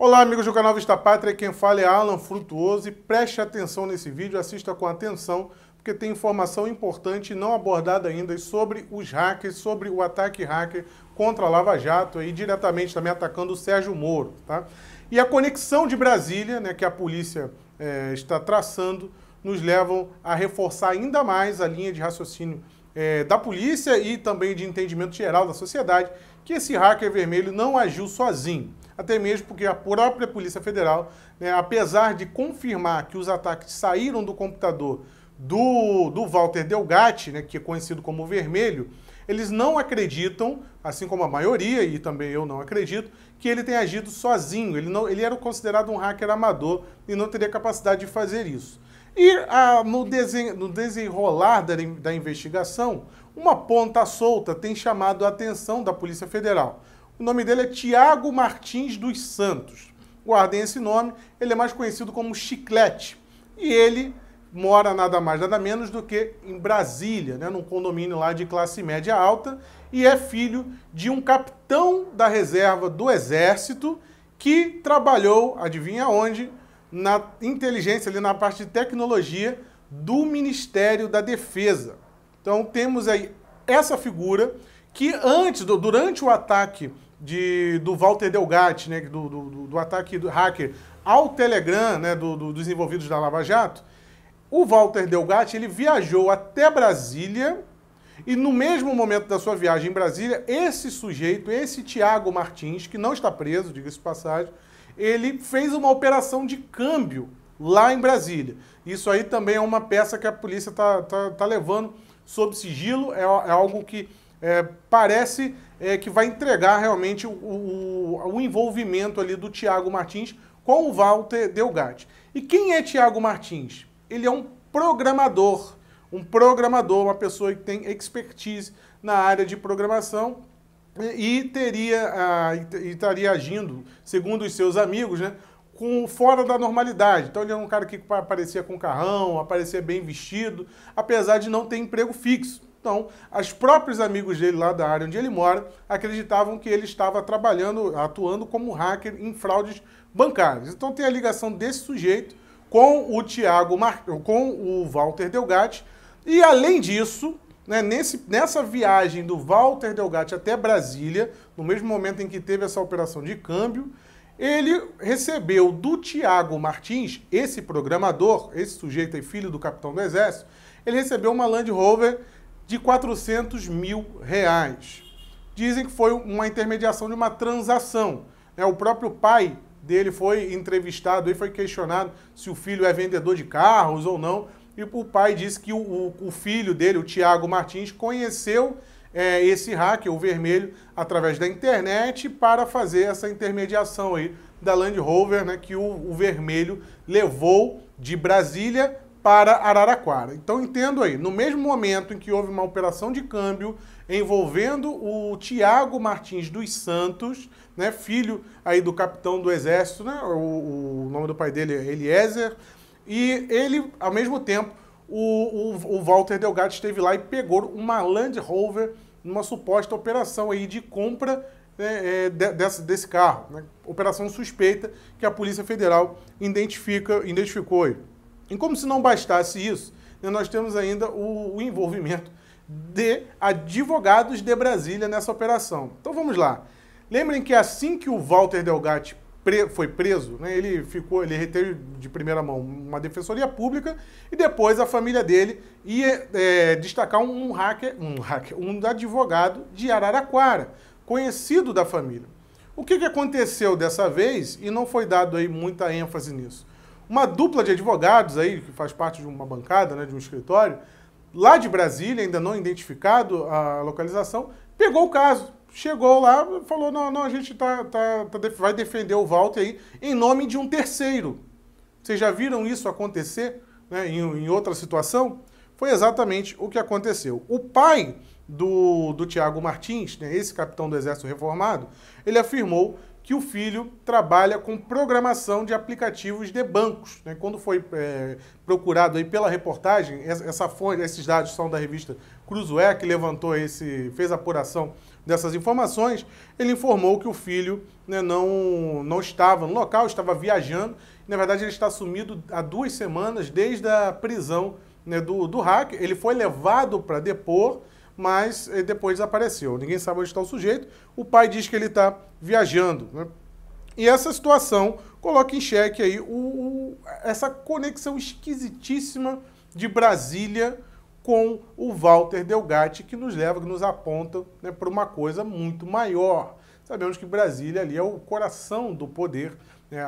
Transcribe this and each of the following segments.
Olá, amigos do canal Vista Pátria, quem fala é Alan Frutuoso e preste atenção nesse vídeo, assista com atenção, porque tem informação importante não abordada ainda sobre os hackers, sobre o ataque hacker contra a Lava Jato, aí diretamente também atacando o Sérgio Moro, tá? E a conexão de Brasília, né, que a polícia é, está traçando, nos levam a reforçar ainda mais a linha de raciocínio é, da polícia e também de entendimento geral da sociedade, que esse hacker vermelho não agiu sozinho até mesmo porque a própria Polícia Federal, né, apesar de confirmar que os ataques saíram do computador do, do Walter Delgatti, né, que é conhecido como Vermelho, eles não acreditam, assim como a maioria, e também eu não acredito, que ele tenha agido sozinho. Ele, não, ele era considerado um hacker amador e não teria capacidade de fazer isso. E ah, no, no desenrolar da, da investigação, uma ponta solta tem chamado a atenção da Polícia Federal. O nome dele é Tiago Martins dos Santos. Guardem esse nome, ele é mais conhecido como Chiclete. E ele mora nada mais, nada menos do que em Brasília, né, num condomínio lá de classe média alta, e é filho de um capitão da reserva do Exército que trabalhou, adivinha onde? Na inteligência, ali na parte de tecnologia do Ministério da Defesa. Então temos aí essa figura que antes, durante o ataque de, do Walter Delgatti, né, do, do, do ataque do hacker ao Telegram, né, do, do, dos envolvidos da Lava Jato, o Walter Delgatti ele viajou até Brasília e no mesmo momento da sua viagem em Brasília, esse sujeito, esse Tiago Martins, que não está preso, diga-se passagem, ele fez uma operação de câmbio lá em Brasília. Isso aí também é uma peça que a polícia está tá, tá levando sob sigilo, é, é algo que é, parece é, que vai entregar realmente o, o, o envolvimento ali do Thiago Martins com o Walter Delgatti. E quem é Thiago Martins? Ele é um programador, um programador, uma pessoa que tem expertise na área de programação e, teria e estaria agindo, segundo os seus amigos, né, com fora da normalidade. Então ele é um cara que aparecia com carrão, aparecia bem vestido, apesar de não ter emprego fixo. Então, os próprios amigos dele lá da área onde ele mora acreditavam que ele estava trabalhando, atuando como hacker em fraudes bancárias. Então tem a ligação desse sujeito com o Tiago, Mar... com o Walter Delgatti. E além disso, né, nesse, nessa viagem do Walter Delgatti até Brasília, no mesmo momento em que teve essa operação de câmbio, ele recebeu do Tiago Martins, esse programador, esse sujeito aí, filho do capitão do exército, ele recebeu uma Land Rover de 400 mil reais. Dizem que foi uma intermediação de uma transação. Né? O próprio pai dele foi entrevistado e foi questionado se o filho é vendedor de carros ou não. E o pai disse que o, o, filho dele, o Tiago Martins, conheceu é, esse hacker, o vermelho, através da internet para fazer essa intermediação aí da Land Rover, né, que o, o vermelho levou de Brasília para Araraquara. Então entendo aí, no mesmo momento em que houve uma operação de câmbio envolvendo o Tiago Martins dos Santos, né, filho aí do capitão do exército, né, o, o nome do pai dele é Eliezer, e ele, ao mesmo tempo, o, o, o Walter Delgado esteve lá e pegou uma Land Rover numa suposta operação aí de compra né, é, desse, desse, carro. Né? Operação suspeita que a Polícia Federal identifica, identificou. Aí. E como se não bastasse isso, né, nós temos ainda o, o envolvimento de advogados de Brasília nessa operação. Então vamos lá. Lembrem que assim que o Walter Delgatti foi preso, né, ele ficou, ele reteve de primeira mão uma defensoria pública e depois a família dele ia é, destacar um hacker, um hacker, um advogado de Araraquara, conhecido da família. O que, que aconteceu dessa vez, e não foi dado aí muita ênfase nisso, uma dupla de advogados aí, que faz parte de uma bancada, né, de um escritório, lá de Brasília, ainda não identificado a localização, pegou o caso. Chegou lá, falou: não, não, a gente tá, tá, tá vai defender o Walter aí em nome de um terceiro. Vocês já viram isso acontecer né, em, em outra situação? Foi exatamente o que aconteceu. O pai do, do Tiago Martins, né, esse capitão do Exército Reformado, ele afirmou que o filho trabalha com programação de aplicativos de bancos. Né? Quando foi é, procurado aí pela reportagem, essa fonte, esses dados são da revista Cruzoé, que levantou esse, fez a apuração dessas informações, ele informou que o filho né, não, não estava no local, estava viajando. Na verdade, ele está sumido há duas semanas desde a prisão né, do, do hacker. Ele foi levado para depor, mas eh, depois desapareceu. Ninguém sabe onde está o sujeito. O pai diz que ele está viajando. Né? E essa situação coloca em xeque aí o, o, essa conexão esquisitíssima de Brasília com o Walter Delgatti, que nos leva, que nos aponta né, para uma coisa muito maior. Sabemos que Brasília ali é o coração do poder, né,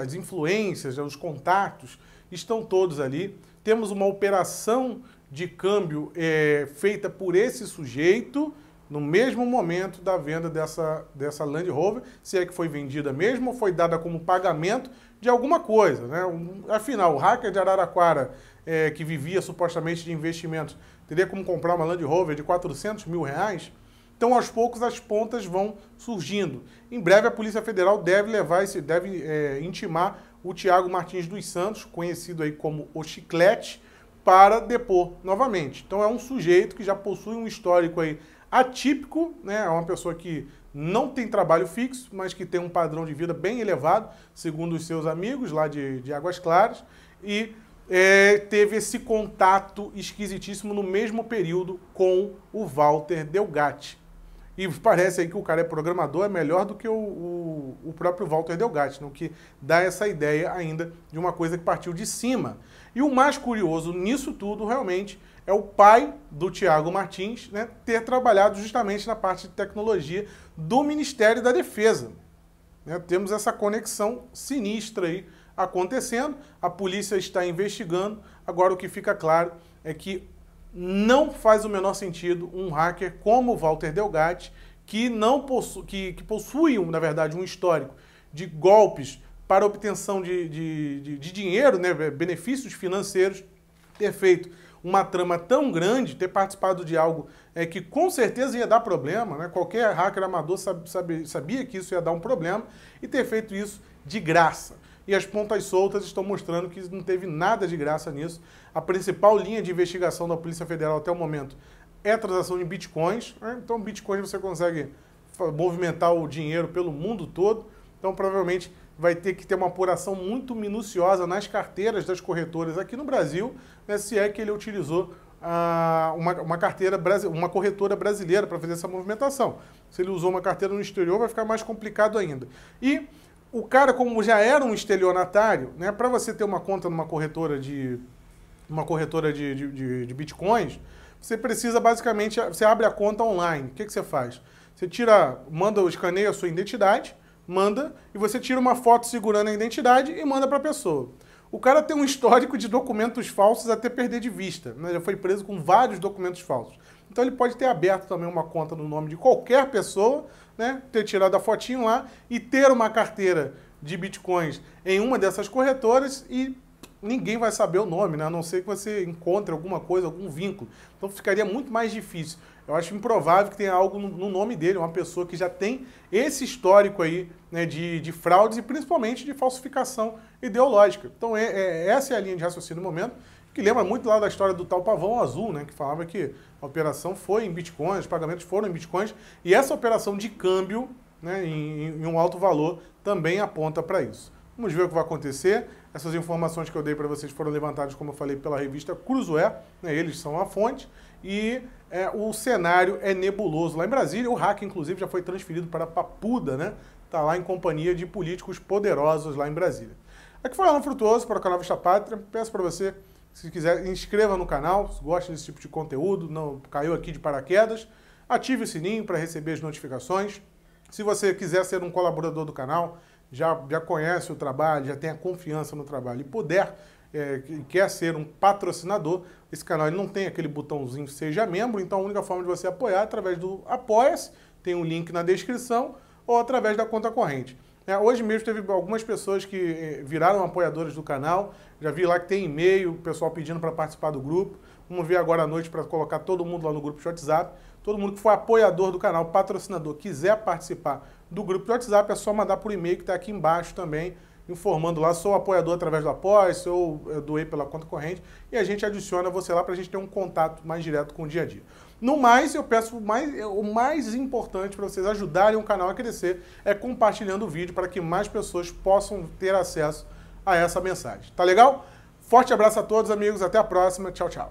as influências, né, os contatos estão todos ali. Temos uma operação de câmbio é, feita por esse sujeito no mesmo momento da venda dessa, dessa Land Rover, se é que foi vendida mesmo ou foi dada como pagamento de alguma coisa. Né? Um, afinal, o hacker de Araraquara, é, que vivia supostamente de investimentos, teria como comprar uma Land Rover de 400 mil reais? Então, aos poucos, as pontas vão surgindo. Em breve, a Polícia Federal deve levar esse, deve é, intimar o Tiago Martins dos Santos, conhecido aí como o Chiclete, para depor novamente. Então é um sujeito que já possui um histórico aí atípico, né? É uma pessoa que não tem trabalho fixo, mas que tem um padrão de vida bem elevado, segundo os seus amigos lá de, de Águas Claras, e é, teve esse contato esquisitíssimo no mesmo período com o Walter Delgatti. E parece aí que o cara é programador, é melhor do que o, o, o próprio Walter Delgatti, no que dá essa ideia ainda de uma coisa que partiu de cima. E o mais curioso nisso tudo, realmente, é o pai do Tiago Martins né, ter trabalhado justamente na parte de tecnologia do Ministério da Defesa. Né, temos essa conexão sinistra aí acontecendo, a polícia está investigando, agora o que fica claro é que não faz o menor sentido um hacker como Walter Delgatti, que, não possu que, que possui, na verdade, um histórico de golpes para obtenção de, de, de, de dinheiro, né, benefícios financeiros, ter feito uma trama tão grande, ter participado de algo é, que com certeza ia dar problema, né? qualquer hacker amador sabe, sabe, sabia que isso ia dar um problema, e ter feito isso de graça e as pontas soltas estão mostrando que não teve nada de graça nisso. A principal linha de investigação da Polícia Federal até o momento é a transação de bitcoins. Né? Então, bitcoins você consegue movimentar o dinheiro pelo mundo todo. Então, provavelmente vai ter que ter uma apuração muito minuciosa nas carteiras das corretoras aqui no Brasil, né? se é que ele utilizou ah, uma, uma carteira uma corretora brasileira para fazer essa movimentação. Se ele usou uma carteira no exterior, vai ficar mais complicado ainda. E o cara, como já era um estelionatário, né, para você ter uma conta numa corretora de uma corretora de, de, de, de, bitcoins, você precisa basicamente, você abre a conta online. O que, que você faz? Você tira, manda, escaneia a sua identidade, manda, e você tira uma foto segurando a identidade e manda para a pessoa. O cara tem um histórico de documentos falsos até perder de vista. Né? Já foi preso com vários documentos falsos. Então ele pode ter aberto também uma conta no nome de qualquer pessoa né, ter tirado a fotinho lá e ter uma carteira de bitcoins em uma dessas corretoras e ninguém vai saber o nome, né? a não ser que você encontre alguma coisa, algum vínculo. Então ficaria muito mais difícil. Eu acho improvável que tenha algo no nome dele, uma pessoa que já tem esse histórico aí né, de, de fraudes e principalmente de falsificação ideológica. Então é, é, essa é a linha de raciocínio no momento que lembra muito lá da história do tal pavão azul, né, que falava que a operação foi em bitcoins, os pagamentos foram em bitcoins, e essa operação de câmbio né, em, em um alto valor também aponta para isso. Vamos ver o que vai acontecer. Essas informações que eu dei para vocês foram levantadas, como eu falei, pela revista Cruzoé, né, eles são a fonte, e é, o cenário é nebuloso. Lá em Brasília, o hack, inclusive, já foi transferido para Papuda, né? Está lá em companhia de políticos poderosos lá em Brasília. Aqui foi Alan Frutuoso para o canal Vista Pátria. Peço para você se quiser, inscreva no canal, se gosta desse tipo de conteúdo, não caiu aqui de paraquedas. Ative o sininho para receber as notificações. Se você quiser ser um colaborador do canal, já, já conhece o trabalho, já tem a confiança no trabalho e puder é, quer ser um patrocinador, esse canal ele não tem aquele botãozinho Seja Membro, então a única forma de você apoiar é através do Apoia-se, tem um link na descrição, ou através da conta corrente. É, hoje mesmo teve algumas pessoas que eh, viraram apoiadores do canal. Já vi lá que tem e-mail, pessoal pedindo para participar do grupo. Vamos ver agora à noite para colocar todo mundo lá no grupo de WhatsApp. Todo mundo que for apoiador do canal, patrocinador, quiser participar do grupo de WhatsApp, é só mandar por e-mail que está aqui embaixo também, informando lá, sou apoiador através do Apoia, sou doei pela conta corrente, e a gente adiciona você lá para a gente ter um contato mais direto com o dia a dia. No mais, eu peço mais, o mais importante para vocês ajudarem o canal a crescer é compartilhando o vídeo para que mais pessoas possam ter acesso a essa mensagem. Tá legal? Forte abraço a todos, amigos. Até a próxima. Tchau, tchau.